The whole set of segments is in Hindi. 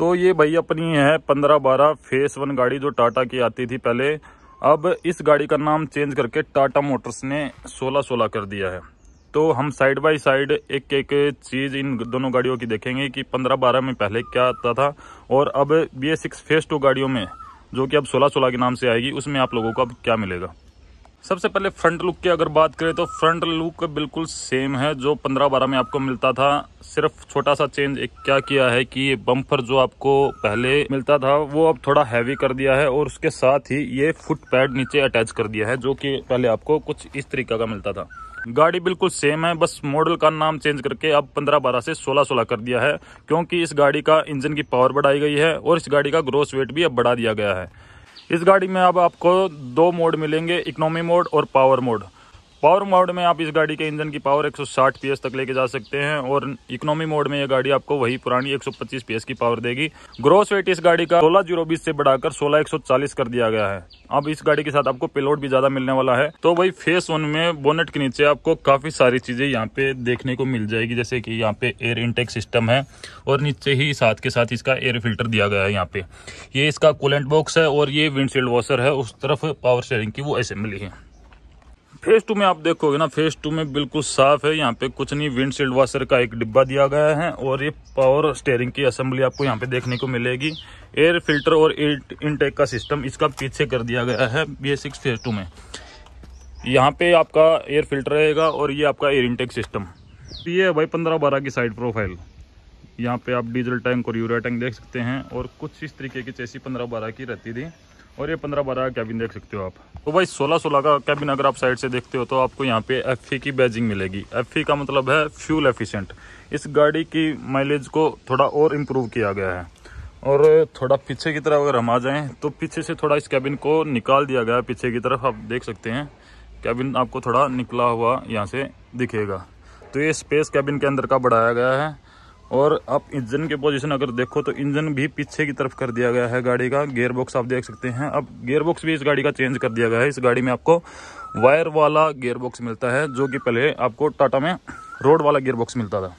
तो ये भाई अपनी है पंद्रह बारह फेस वन गाड़ी जो टाटा की आती थी पहले अब इस गाड़ी का नाम चेंज करके टाटा मोटर्स ने सोलह सोलह कर दिया है तो हम साइड बाय साइड एक एक चीज़ इन दोनों गाड़ियों की देखेंगे कि पंद्रह बारह में पहले क्या आता था और अब B S six phase two गाड़ियों में जो कि अब सोलह सोलह के नाम से आएगी उसमें आप लोगों को अब क्या मिलेगा सबसे पहले फ्रंट लुक की अगर बात करें तो फ्रंट लुक बिल्कुल सेम है जो पंद्रह बारह में आपको मिलता था सिर्फ छोटा सा चेंज एक क्या किया है कि ये बम्पर जो आपको पहले मिलता था वो अब थोड़ा हैवी कर दिया है और उसके साथ ही ये फुट पैड नीचे अटैच कर दिया है जो कि पहले आपको कुछ इस तरीका का मिलता था गाड़ी बिल्कुल सेम है बस मॉडल का नाम चेंज करके अब पंद्रह बारह से सोलह सोलह कर दिया है क्योंकि इस गाड़ी का इंजन की पावर बढ़ाई गई है और इस गाड़ी का ग्रोस वेट भी अब बढ़ा दिया गया है इस गाड़ी में अब आपको दो मोड मिलेंगे इकोनॉमी मोड और पावर मोड पावर मोड में आप इस गाड़ी के इंजन की पावर 160 पीएस तक लेके जा सकते हैं और इकोनॉमी मोड में यह गाड़ी आपको वही पुरानी 125 पीएस की पावर देगी ग्रोस वेट इस गाड़ी का सोलह जीरो बीस से बढ़ाकर सोलह एक सौ चालीस कर दिया गया है अब इस गाड़ी के साथ आपको पेलोड भी ज्यादा मिलने वाला है तो वही फेस वन में बोनेट के नीचे आपको काफी सारी चीजें यहाँ पे देखने को मिल जाएगी जैसे कि यहाँ पे एयर इंटेक सिस्टम है और नीचे ही साथ के साथ इसका एयर फिल्टर दिया गया है यहाँ पे ये इसका कूलेंट बॉक्स है और ये विंडशील्ड वॉशर है उस तरफ पावर शेयरिंग की वो असेंबली है फेस टू में आप देखोगे ना फेस टू में बिल्कुल साफ है यहाँ पे कुछ नहीं विंडशील्ड वाशर का एक डिब्बा दिया गया है और ये पावर स्टेयरिंग की असेंबली आपको यहाँ पे देखने को मिलेगी एयर फिल्टर और एयर इनटेक का सिस्टम इसका पीछे कर दिया गया है बी सिक्स फेस टू में यहाँ पे आपका एयर फिल्टर रहेगा और ये आपका एयर इनटेक सिस्टम ये है भाई पंद्रह बारह की साइड प्रोफाइल यहाँ पे आप डीजल टैंक और यूरिया टैंक देख सकते हैं और कुछ इस तरीके की चेसी पंद्रह बारह की रहती थी और ये पंद्रह बारह का कैबिन देख सकते हो आप तो भाई सोलह सोलह का कैबिन अगर आप साइड से देखते हो तो आपको यहाँ पे एफ e की बैजिंग मिलेगी एफ e का मतलब है फ्यूल एफिशिएंट इस गाड़ी की माइलेज को थोड़ा और इम्प्रूव किया गया है और थोड़ा पीछे की तरफ अगर हम आ जाएँ तो पीछे से थोड़ा इस कैबिन को निकाल दिया गया है पीछे की तरफ आप देख सकते हैं कैबिन आपको थोड़ा निकला हुआ यहाँ से दिखेगा तो ये स्पेस कैबिन के अंदर का बढ़ाया गया है और आप इंजन के पोजीशन अगर देखो तो इंजन भी पीछे की तरफ कर दिया गया है गाड़ी का गेयर बॉक्स आप देख सकते हैं अब गेयर बॉक्स भी इस गाड़ी का चेंज कर दिया गया है इस गाड़ी में आपको वायर वाला गेयर बॉक्स मिलता है जो कि पहले आपको टाटा में रोड वाला गेयर बॉक्स मिलता था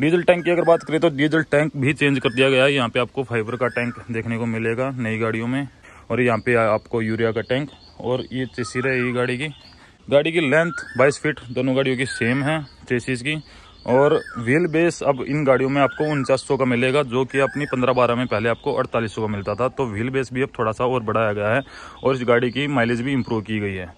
डीजल टैंक की अगर बात करें तो डीजल टैंक भी चेंज कर दिया गया है यहाँ पे आपको फाइबर का टैंक देखने को मिलेगा नई गाड़ियों में और यहाँ पे आपको यूरिया का टैंक और ये चेसी है ये गाड़ी की गाड़ी की लेंथ 22 फीट दोनों गाड़ियों की सेम है चेसिस की और व्हील बेस अब इन गाड़ियों में आपको उनचास का मिलेगा जो कि अपनी पंद्रह बारह में पहले आपको अड़तालीस का मिलता था तो व्हील बेस भी अब थोड़ा सा और बढ़ाया गया है और इस गाड़ी की माइलेज भी इम्प्रूव की गई है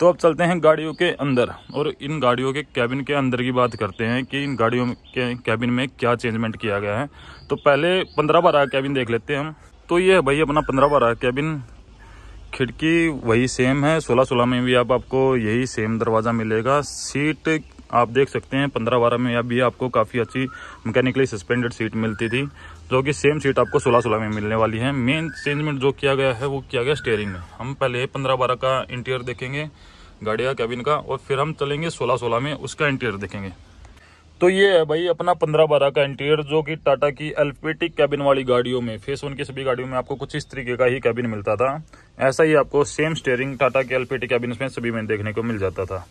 तो अब चलते हैं गाड़ियों के अंदर और इन गाड़ियों के कैबिन के अंदर की बात करते हैं कि इन गाड़ियों के कैबिन में क्या चेंजमेंट किया गया है तो पहले पंद्रह बारह कैबिन देख लेते हैं हम तो ये है भाई अपना पंद्रह बारह कैबिन खिड़की वही सेम है सोलह सोलह में भी आप आपको यही सेम दरवाज़ा मिलेगा सीट आप देख सकते हैं पंद्रह बारह में अभी आपको काफ़ी अच्छी मैकेनिकली सस्पेंडेड सीट मिलती थी जो कि सेम सीट आपको सोलह सोलह में मिलने वाली है मेन चेंजमेंट जो किया गया है वो किया गया स्टेयरिंग में हम पहले पंद्रह बारह का इंटीरियर देखेंगे गाड़ी का कैबिन का और फिर हम चलेंगे सोलह सोलह में उसका इंटीरियर देखेंगे तो ये है भाई अपना पंद्रह बारह का इंटीरियर जो कि टाटा की अल्फेटिक कैबिन वाली गाड़ियों में फेस वन की सभी गाड़ियों में आपको कुछ इस तरीके का ही कैबिन मिलता था ऐसा ही आपको सेम स्टेयरिंग टाटा के अल्फेटिक कैबिन में सभी में देखने को मिल जाता था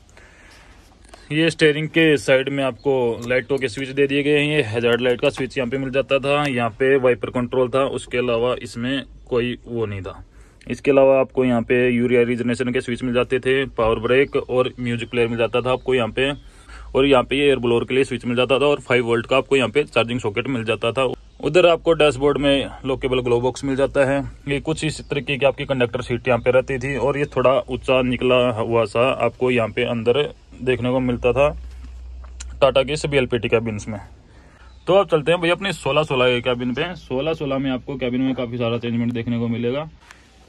ये स्टेयरिंग के साइड में आपको लाइटों के स्विच दे दिए गए हैं ये हजार लाइट का स्विच यहाँ पे मिल जाता था यहाँ पे वाइपर कंट्रोल था उसके अलावा इसमें कोई वो नहीं था इसके अलावा आपको यहाँ पे यूरिया रिजनेशन के स्विच मिल जाते थे पावर ब्रेक और म्यूजिक प्लेयर मिल जाता था आपको यहाँ पे और यहाँ पे एयर ब्लोअर के लिए स्विच मिल जाता था और फाइव वोल्ट का आपको यहाँ पे चार्जिंग सॉकेट मिल जाता था उधर आपको डैशबोर्ड में लोकेबल ग्लो बॉक्स मिल जाता है ये कुछ इस तरीके की आपकी कंडक्टर सीट यहाँ पे रहती थी और ये थोड़ा ऊंचा निकला हुआ सा आपको यहाँ पे अंदर देखने को मिलता था टाटा के सभी एलपीटी कैबिन्स में तो अब चलते हैं भैया अपने 16 सोलह के कैबिन पे 16 सोलह में आपको कैबिन में काफ़ी सारा चेंजमेंट देखने को मिलेगा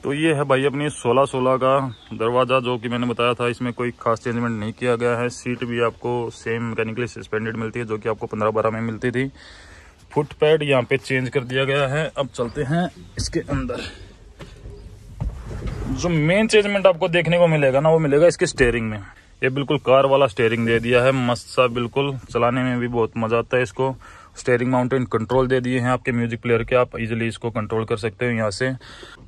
तो ये है भाई अपनी 16 सोलह का दरवाज़ा जो कि मैंने बताया था इसमें कोई खास चेंजमेंट नहीं किया गया है सीट भी आपको सेम मैकेनिकली सस्पेंडेड मिलती है जो कि आपको पंद्रह बारह में मिलती थी फुट पैड यहाँ पे चेंज कर दिया गया है अब चलते हैं इसके अंदर जो मेन चेंजमेंट आपको देखने को मिलेगा ना वो मिलेगा इसके स्टेयरिंग में ये बिल्कुल कार वाला स्टेयरिंग दे दिया है मस्त सा बिल्कुल चलाने में भी बहुत मज़ा आता है इसको स्टेयरिंग माउंटेन कंट्रोल दे दिए हैं आपके म्यूजिक प्लेयर के आप इजीली इसको कंट्रोल कर सकते हो यहाँ से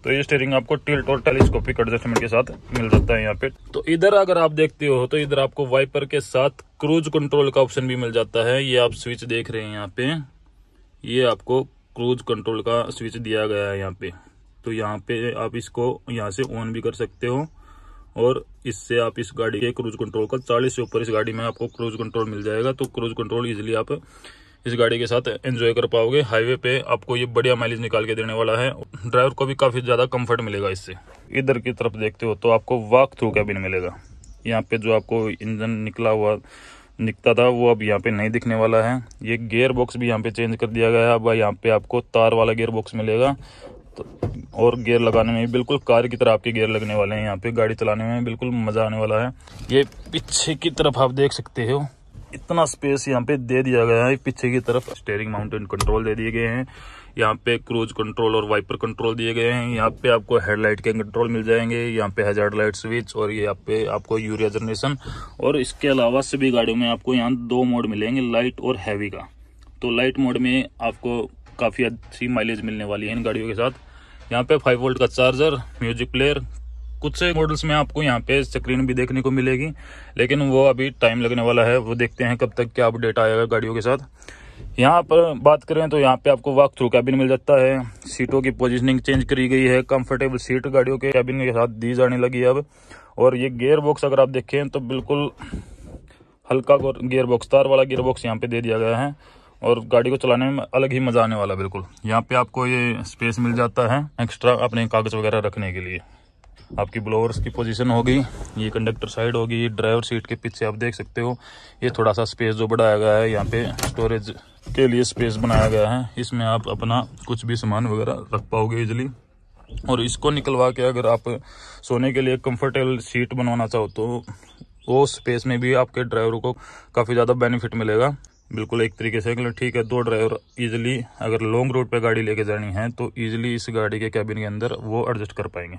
तो ये स्टेयरिंग आपको टिल्ट और टेलीस्कोपिक एडजस्टमेंट के साथ मिल जाता है यहाँ पे तो इधर अगर आप देखते हो तो इधर आपको वाइपर के साथ क्रूज कंट्रोल का ऑप्शन भी मिल जाता है ये आप स्विच देख रहे हैं यहाँ पे ये आपको क्रूज कंट्रोल का स्विच दिया गया है यहाँ पे तो यहाँ पे आप इसको यहाँ से ऑन भी कर सकते हो और इससे आप इस गाड़ी के क्रूज कंट्रोल का चालीस से ऊपर इस गाड़ी में आपको क्रूज कंट्रोल मिल जाएगा तो क्रूज कंट्रोल इजिली आप इस गाड़ी के साथ एंजॉय कर पाओगे हाईवे पे आपको ये बढ़िया माइलेज निकाल के देने वाला है ड्राइवर को भी काफ़ी ज़्यादा कंफर्ट मिलेगा इससे इधर की तरफ देखते हो तो आपको वाक थ्रू कैबिन मिलेगा यहाँ पे जो आपको इंजन निकला हुआ निकता था वो अब यहाँ पे नहीं दिखने वाला है ये गेयर बॉक्स भी यहाँ पे चेंज कर दिया गया है अब यहाँ पे आपको तार वाला गेयर बॉक्स मिलेगा तो और गेयर लगाने में बिल्कुल कार की तरह आपके गेयर लगने वाले हैं यहाँ पे गाड़ी चलाने में बिल्कुल मज़ा आने वाला है ये पीछे की तरफ आप देख सकते हो इतना स्पेस यहाँ पे दे दिया गया है पीछे की तरफ स्टेयरिंग माउंटेन कंट्रोल दे दिए गए हैं यहाँ पे क्रूज कंट्रोल और वाइपर कंट्रोल दिए गए हैं यहाँ पे आपको हेडलाइट के कंट्रोल मिल जाएंगे यहाँ पे हजार लाइट स्विच और यहाँ पे आपको यूरिया जनरेशन और इसके अलावा सभी गाड़ियों में आपको यहाँ दो मोड मिलेंगे लाइट और हैवी का तो लाइट मोड में आपको काफ़ी अच्छी माइलेज मिलने वाली है इन गाड़ियों के साथ यहाँ पे फाइव वोल्ट का चार्जर म्यूजिक प्लेयर कुछ से मॉडल्स में आपको यहाँ पे स्क्रीन भी देखने को मिलेगी लेकिन वो अभी टाइम लगने वाला है वो देखते हैं कब तक क्या अपडेट आएगा गाड़ियों के साथ यहाँ पर बात करें तो यहाँ पे आपको वॉक थ्रू कैबिन मिल जाता है सीटों की पोजीशनिंग चेंज करी गई है कंफर्टेबल सीट गाड़ियों के कैबिन के साथ दी जाने लगी है अब और ये गेयर बॉक्स अगर आप देखें तो बिल्कुल हल्का गेयर बॉक्स तार वाला गेयर बॉक्स यहाँ पे दे दिया गया है और गाड़ी को चलाने में अलग ही मज़ा आने वाला बिल्कुल यहाँ पे आपको ये स्पेस मिल जाता है एक्स्ट्रा अपने कागज़ वगैरह रखने के लिए आपकी ब्लोअर्स की पोजीशन होगी ये कंडक्टर साइड होगी ये ड्राइवर सीट के पीछे आप देख सकते हो ये थोड़ा सा स्पेस जो बढ़ाया गया है यहाँ पे स्टोरेज के लिए स्पेस बनाया गया है इसमें आप अपना कुछ भी सामान वगैरह रख पाओगे इजिली और इसको निकलवा के अगर आप सोने के लिए कंफर्टेबल सीट बनवाना चाहो तो वो स्पेस में भी आपके ड्राइवर को काफ़ी ज़्यादा बेनिफिट मिलेगा बिल्कुल एक तरीके से ठीक है दो ड्राइवर ईजिली अगर लॉन्ग रूट पे गाड़ी लेके जानी है तो ईज़िली इस गाड़ी के कैबिन के अंदर वो एडजस्ट कर पाएंगे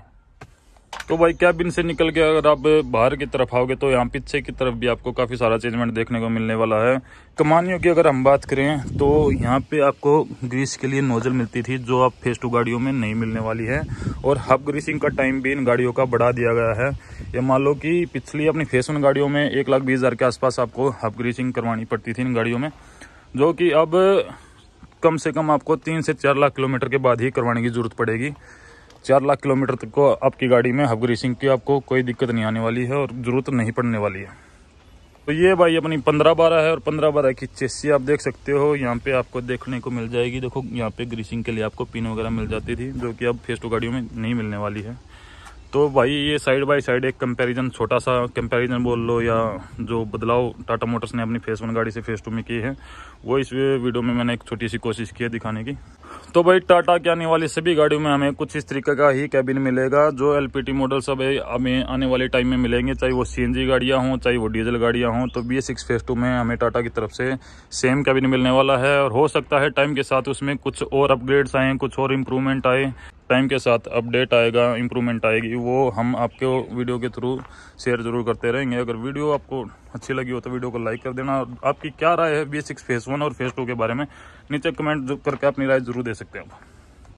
तो भाई कैबिन से निकल के अगर आप बाहर की तरफ आओगे तो यहाँ पीछे की तरफ भी आपको काफ़ी सारा चेंजमेंट देखने को मिलने वाला है कमानियों की अगर हम बात करें तो यहाँ पे आपको ग्रीस के लिए नोजल मिलती थी जो आप फेस टू गाड़ियों में नहीं मिलने वाली है और हब ग्रीसिंग का टाइम भी इन गाड़ियों का बढ़ा दिया गया है ये मान लो कि पिछली अपनी फेसन गाड़ियों में एक लाख बीस हज़ार के आसपास आपको हब ग्रीसिंग करवानी पड़ती थी इन गाड़ियों में जो कि अब कम से कम आपको तीन से चार लाख किलोमीटर के बाद ही करवाने की ज़रूरत पड़ेगी चार लाख किलोमीटर तक को आपकी गाड़ी में हब ग्रीसिंग की आपको कोई दिक्कत नहीं आने वाली है और ज़रूरत नहीं पड़ने वाली है तो ये भाई अपनी पंद्रह बारह है और पंद्रह बारह की चेसी आप देख सकते हो यहाँ पे आपको देखने को मिल जाएगी देखो यहाँ पे ग्रीसिंग के लिए आपको पिन वगैरह मिल जाती थी जो कि अब फेस टू गाड़ियों में नहीं मिलने वाली है तो भाई ये साइड बाय साइड एक कंपैरिजन छोटा सा कंपैरिजन बोल लो या जो बदलाव टाटा मोटर्स ने अपनी फेस वन गाड़ी से फेस टू में की है वो इस वीडियो में मैंने एक छोटी सी कोशिश की है दिखाने की तो भाई टाटा के आने वाली सभी गाड़ियों में हमें कुछ इस तरीके का ही कैबिन मिलेगा जो एलपीटी मॉडल सब हमें आने वाले टाइम में मिलेंगे चाहे वो सीएनजी गाड़ियां हों चाहे वो डीजल गाड़ियां हों तो B S six phase two में हमें टाटा की तरफ से सेम कैबिन मिलने वाला है और हो सकता है टाइम के साथ उसमें कुछ और अपग्रेड्स आएँ कुछ और इम्प्रूवमेंट आए टाइम के साथ अपडेट आएगा इम्प्रूवमेंट आएगी वो हम आपके वीडियो के थ्रू शेयर ज़रूर करते रहेंगे अगर वीडियो आपको अच्छी लगी हो तो वीडियो को लाइक कर देना और आपकी क्या राय है बी सिक्स फेस वन और फेस टू के बारे में नीचे कमेंट करके अपनी राय ज़रूर दे सकते हैं